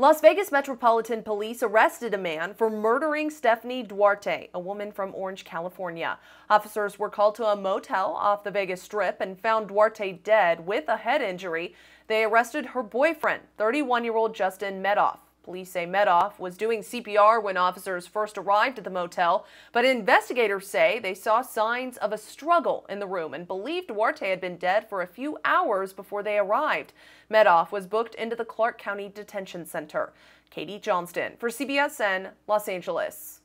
Las Vegas Metropolitan Police arrested a man for murdering Stephanie Duarte, a woman from Orange, California. Officers were called to a motel off the Vegas Strip and found Duarte dead with a head injury. They arrested her boyfriend, 31 year old Justin Medoff. Lise Medoff was doing CPR when officers first arrived at the motel, but investigators say they saw signs of a struggle in the room and believed Duarte had been dead for a few hours before they arrived. Medoff was booked into the Clark County Detention Center. Katie Johnston for CBSN Los Angeles.